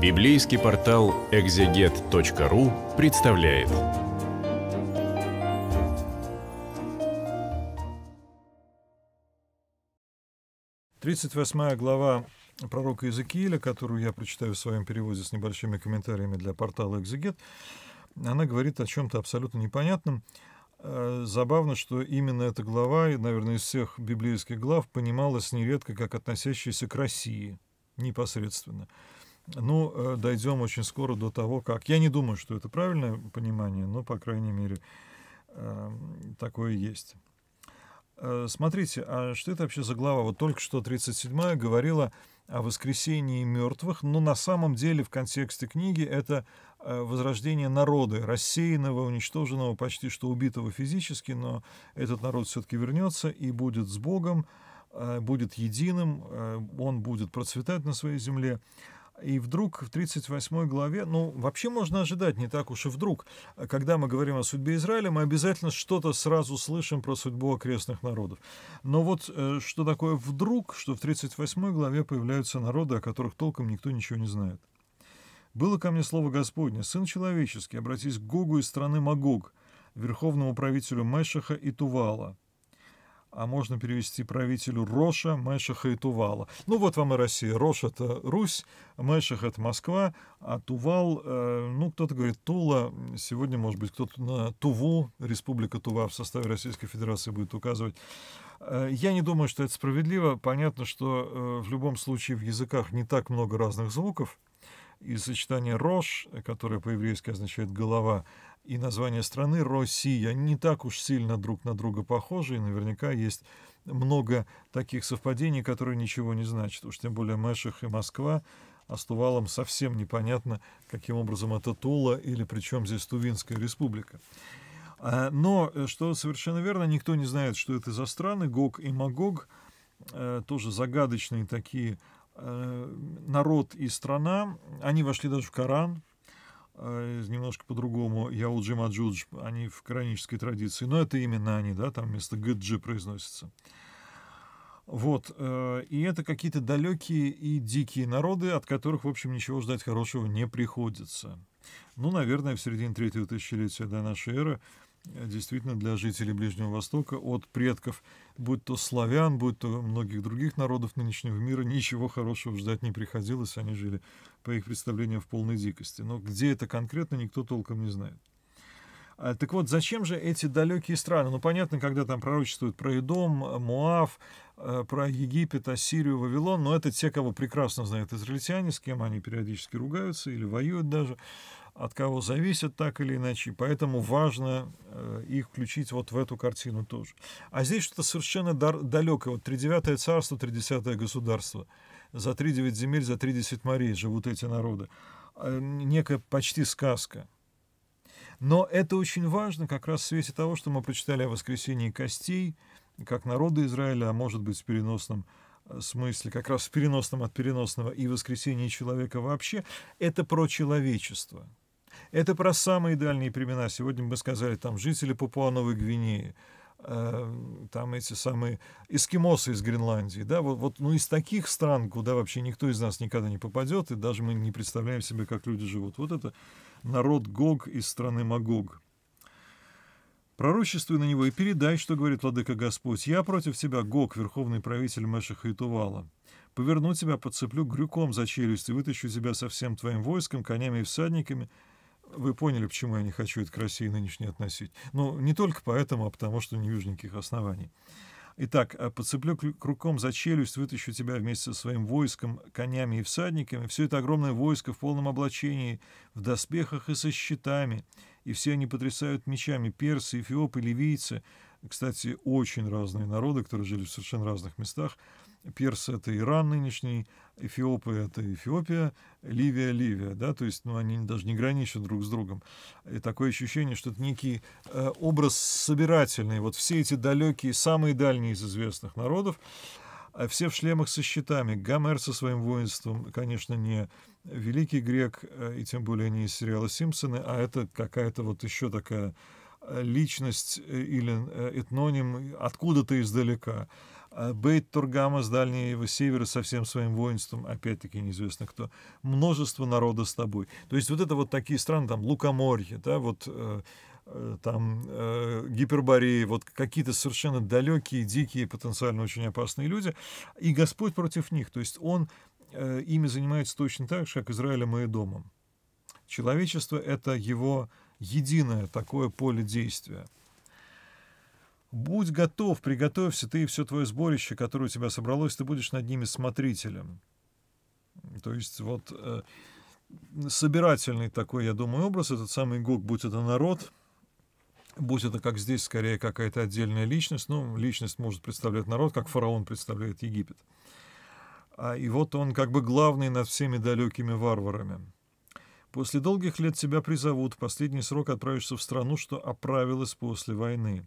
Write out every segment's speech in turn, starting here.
Библейский портал экзегет.ру представляет. Тридцать восьмая глава пророка Иезекииля, которую я прочитаю в своем переводе с небольшими комментариями для портала «Экзегет», она говорит о чем-то абсолютно непонятном. Э, забавно, что именно эта глава, и, наверное, из всех библейских глав, понималась нередко как относящаяся к России непосредственно ну, э, дойдем очень скоро до того, как... Я не думаю, что это правильное понимание, но, по крайней мере, эм, такое есть. Э, смотрите, а что это вообще за глава? Вот только что 37-я говорила о воскресении мертвых, но на самом деле в контексте книги это э, возрождение народа, рассеянного, уничтоженного, почти что убитого физически, но этот народ все-таки вернется и будет с Богом, будет единым, он будет процветать на своей земле. И вдруг в 38 главе, ну, вообще можно ожидать, не так уж и вдруг, а когда мы говорим о судьбе Израиля, мы обязательно что-то сразу слышим про судьбу окрестных народов. Но вот э, что такое вдруг, что в 38 главе появляются народы, о которых толком никто ничего не знает. «Было ко мне слово Господне, сын человеческий, обратись к Гогу из страны Магог, верховному правителю Мешаха и Тувала, а можно перевести правителю Роша, Мешаха и Тувала. Ну вот вам и Россия. Рош — это Русь, Мешах — это Москва, а Тувал, э, ну кто-то говорит Тула, сегодня, может быть, кто-то на Туву, Республика Тува в составе Российской Федерации будет указывать. Э, я не думаю, что это справедливо. Понятно, что э, в любом случае в языках не так много разных звуков, и сочетание «рош», которое по-еврейски означает «голова», и название страны Россия не так уж сильно друг на друга похожи, и наверняка есть много таких совпадений, которые ничего не значат. Уж тем более Мэшах и Москва, а с Тувалом совсем непонятно, каким образом это Тула или причем здесь Тувинская республика. А, но, э, что совершенно верно, никто не знает, что это за страны. Гог и Магог э, тоже загадочные такие э, народ и страна. Они вошли даже в Коран, Э, немножко по-другому, Яуджи Джудж, они в коранической традиции, но это именно они, да, там вместо Гыджи произносится. Вот, э, и это какие-то далекие и дикие народы, от которых, в общем, ничего ждать хорошего не приходится. Ну, наверное, в середине третьего тысячелетия до нашей эры действительно для жителей Ближнего Востока от предков, будь то славян, будь то многих других народов нынешнего мира, ничего хорошего ждать не приходилось, они жили, по их представлениям, в полной дикости. Но где это конкретно, никто толком не знает. А, так вот, зачем же эти далекие страны? Ну, понятно, когда там пророчествуют про Идом, Муав, э, про Египет, Ассирию, Вавилон, но это те, кого прекрасно знают израильтяне, с кем они периодически ругаются или воюют даже, от кого зависят так или иначе, поэтому важно э, их включить вот в эту картину тоже. А здесь что-то совершенно далекое, вот 39-е царство, 30-е государство, за 3 земель, за 30 морей живут эти народы, э, некая почти сказка – но это очень важно как раз в свете того, что мы прочитали о воскресении костей, как народа Израиля, а может быть в переносном э, смысле, как раз в переносном от переносного и воскресении человека вообще, это про человечество. Это про самые дальние времена. Сегодня мы сказали, там жители папуа Гвинеи – Э, там эти самые эскимосы из Гренландии, да, вот, вот, ну, из таких стран, куда вообще никто из нас никогда не попадет, и даже мы не представляем себе, как люди живут. Вот это народ Гог из страны Магог. Пророчествуй на него и передай, что говорит Владыка Господь. Я против тебя, Гог, верховный правитель Мешаха и Тувала. Поверну тебя, подцеплю грюком за челюсть и вытащу тебя со всем твоим войском, конями и всадниками — вы поняли, почему я не хочу это к России нынешней относить. Ну, не только поэтому, а потому что не вижу никаких оснований. Итак, э, подцеплю крюком за челюсть, вытащу тебя вместе со своим войском, конями и всадниками. Все это огромное войско в полном облачении, в доспехах и со щитами. И все они потрясают мечами персы, эфиопы, ливийцы. Кстати, очень разные народы, которые жили в совершенно разных местах. Перс — это Иран нынешний, Эфиопы — это Эфиопия, Ливия — Ливия, да, то есть, ну, они даже не граничат друг с другом. И такое ощущение, что это некий э, образ собирательный, вот все эти далекие, самые дальние из известных народов, а все в шлемах со щитами. Гомер со своим воинством, конечно, не великий грек, э, и тем более не из сериала «Симпсоны», а это какая-то вот еще такая личность э, или э, этноним откуда-то издалека. А Бейт Тургама с Дальнего Севера со всем своим воинством, опять-таки неизвестно кто, множество народа с тобой. То есть вот это вот такие страны, там Лукоморье, да, вот э, там э, гипербореи, вот какие-то совершенно далекие, дикие, потенциально очень опасные люди, и Господь против них, то есть Он э, ими занимается точно так же, как Израилем и домом Человечество — это его единое такое поле действия. Будь готов, приготовься ты и все твое сборище, которое у тебя собралось, ты будешь над ними смотрителем. То есть вот э, собирательный такой, я думаю, образ, этот самый Гог, будь это народ, будь это как здесь скорее какая-то отдельная личность, ну, личность может представлять народ, как фараон представляет Египет. А, и вот он как бы главный над всеми далекими варварами. После долгих лет тебя призовут, последний срок отправишься в страну, что оправилась после войны.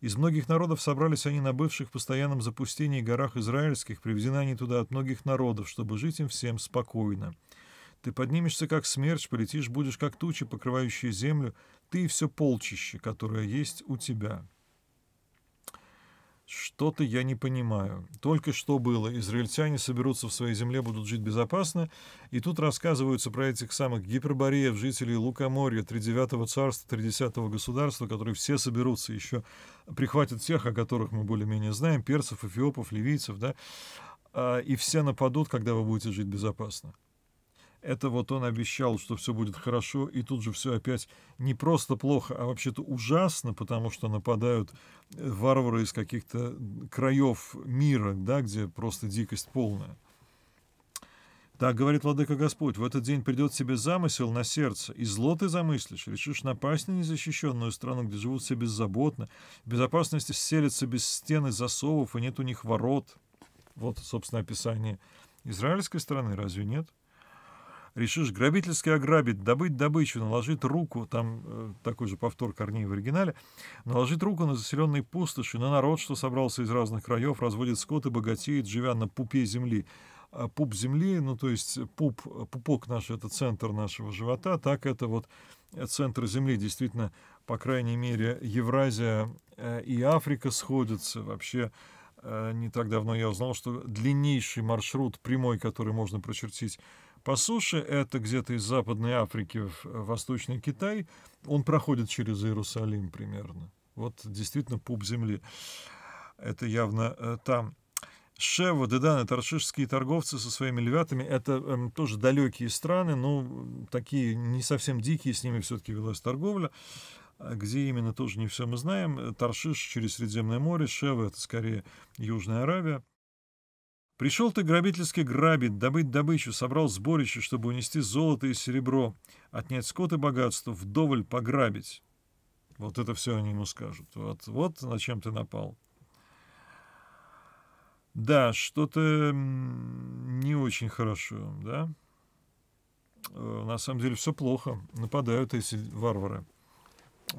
Из многих народов собрались они на бывших постоянном запустении горах израильских, привезены они туда от многих народов, чтобы жить им всем спокойно. Ты поднимешься как смерч, полетишь будешь как тучи, покрывающие землю, ты и все полчище, которое есть у тебя». Что-то я не понимаю. Только что было. Израильтяне соберутся в своей земле, будут жить безопасно. И тут рассказываются про этих самых гипербореев, жителей Лукоморья, 39-го царства, 30-го государства, которые все соберутся, еще прихватят тех, о которых мы более-менее знаем, персов, эфиопов, ливийцев, да, а, и все нападут, когда вы будете жить безопасно это вот он обещал, что все будет хорошо, и тут же все опять не просто плохо, а вообще-то ужасно, потому что нападают э, варвары из каких-то краев мира, да, где просто дикость полная. Так говорит Владыка Господь, в этот день придет тебе замысел на сердце, и зло ты замыслишь, решишь напасть на незащищенную страну, где живут все беззаботно, в безопасности селятся без стен и засовов, и нет у них ворот. Вот, собственно, описание израильской страны, разве нет? решишь грабительски ограбить, добыть добычу, наложить руку, там э, такой же повтор корней в оригинале, наложить руку на заселенные пустоши, на народ, что собрался из разных краев, разводит скот и богатеет, живя на пупе земли. А пуп земли, ну то есть пуп, пупок наш, это центр нашего живота, так это вот центр земли, действительно, по крайней мере, Евразия э, и Африка сходятся вообще э, не так давно я узнал, что длиннейший маршрут прямой, который можно прочертить по суше это где-то из Западной Африки в э, Восточный Китай. Он проходит через Иерусалим примерно. Вот действительно пуп земли. Это явно э, там. Шева, Дедан и торшишские торговцы со своими львятами – это эм, тоже далекие страны, но такие не совсем дикие, с ними все-таки велась торговля. А где именно, тоже не все мы знаем. Таршиш через Средиземное море, Шева – это скорее Южная Аравия. Пришел ты грабительски грабить, добыть добычу, собрал сборище, чтобы унести золото и серебро, отнять скот и богатство, вдоволь пограбить. Вот это все они ему скажут. Вот, вот на чем ты напал. Да, что-то не очень хорошо, да? Э, на самом деле все плохо. Нападают эти варвары.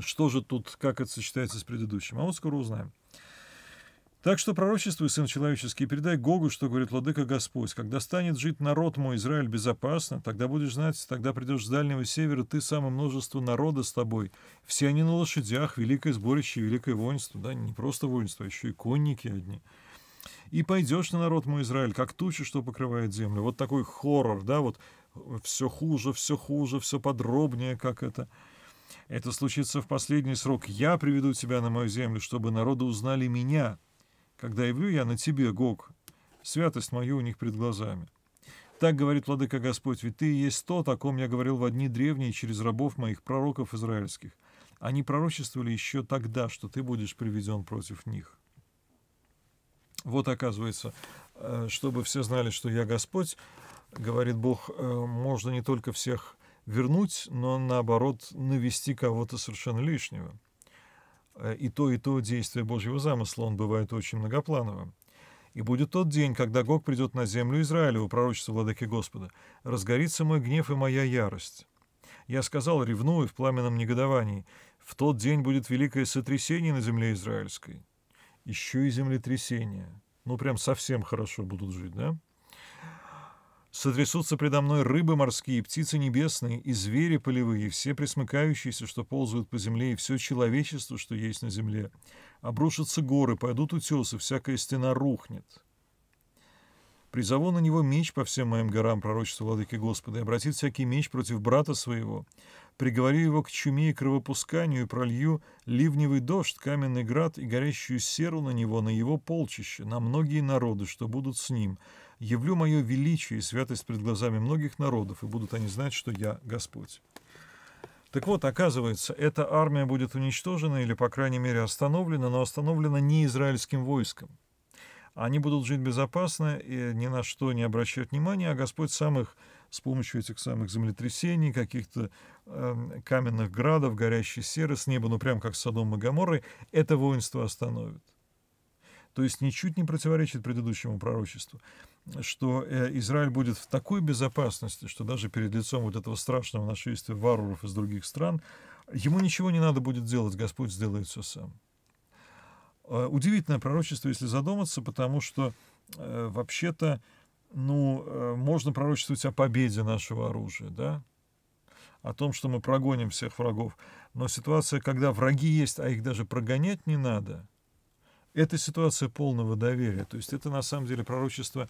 Что же тут, как это сочетается с предыдущим? А вот скоро узнаем. Так что пророчествуй, Сын Человеческий, передай Гогу, что говорит Владыка Господь, когда станет жить народ мой, Израиль, безопасно, тогда будешь знать, тогда придешь с дальнего севера, ты сам и множество народа с тобой. Все они на лошадях, великое сборище, великое воинство, да, не просто воинство, а еще и конники одни. И пойдешь на народ мой, Израиль, как туча, что покрывает землю. Вот такой хоррор, да, вот все хуже, все хуже, все подробнее, как это... Это случится в последний срок. Я приведу тебя на мою землю, чтобы народы узнали меня, когда явлю я на тебе, Гог, святость мою у них пред глазами. Так говорит Владыка Господь, ведь ты и есть то, о ком я говорил в одни древние через рабов моих пророков израильских. Они пророчествовали еще тогда, что ты будешь приведен против них. Вот оказывается, э, чтобы все знали, что я Господь, говорит Бог, э, можно не только всех вернуть, но наоборот навести кого-то совершенно лишнего. Э, и то, и то действие Божьего замысла, он бывает очень многоплановым. «И будет тот день, когда Гог придет на землю Израилеву, пророчество владыки Господа, разгорится мой гнев и моя ярость». Я сказал, ревную в пламенном негодовании, в тот день будет великое сотрясение на земле израильской. Еще и землетрясение. Ну, прям совсем хорошо будут жить, да? Сотрясутся предо мной рыбы морские, птицы небесные, и звери полевые, все присмыкающиеся, что ползают по земле, и все человечество, что есть на земле. Обрушатся горы, пойдут утесы, всякая стена рухнет. Призову на него меч по всем моим горам, пророчество Владыки Господа, и обратит всякий меч против брата своего приговорю его к чуме и кровопусканию и пролью ливневый дождь, каменный град и горящую серу на него, на его полчище, на многие народы, что будут с ним. Явлю мое величие и святость пред глазами многих народов, и будут они знать, что я Господь». Так вот, оказывается, эта армия будет уничтожена или, по крайней мере, остановлена, но остановлена не израильским войском. Они будут жить безопасно и ни на что не обращают внимания, а Господь сам их с помощью этих самых землетрясений, каких-то э, каменных градов, горящей серы с неба, ну прям как Садом и Гаморрой, это воинство остановит. То есть ничуть не противоречит предыдущему пророчеству, что э, Израиль будет в такой безопасности, что даже перед лицом вот этого страшного нашествия варваров из других стран, ему ничего не надо будет делать, Господь сделает все сам. Э, удивительное пророчество, если задуматься, потому что э, вообще-то ну, э, можно пророчествовать о победе нашего оружия, да, о том, что мы прогоним всех врагов. Но ситуация, когда враги есть, а их даже прогонять не надо, это ситуация полного доверия. То есть это на самом деле пророчество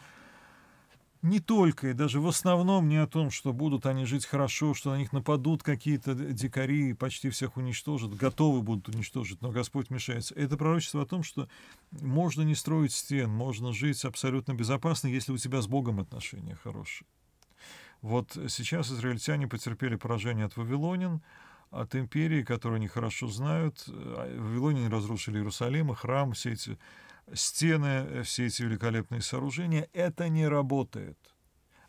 не только и даже в основном не о том, что будут они жить хорошо, что на них нападут какие-то дикари и почти всех уничтожат, готовы будут уничтожить, но Господь мешается. Это пророчество о том, что можно не строить стен, можно жить абсолютно безопасно, если у тебя с Богом отношения хорошие. Вот сейчас израильтяне потерпели поражение от вавилонин, от империи, которую они хорошо знают. Э, а, вавилонин разрушили Иерусалим, и храм, все эти стены, э, все эти великолепные сооружения, это не работает.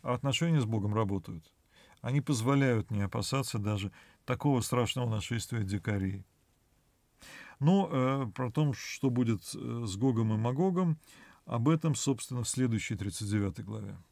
А отношения с Богом работают. Они позволяют не опасаться даже такого страшного нашествия дикарей. Но ну, э, про то, что будет э, с Гогом и Магогом, об этом, собственно, в следующей 39 главе.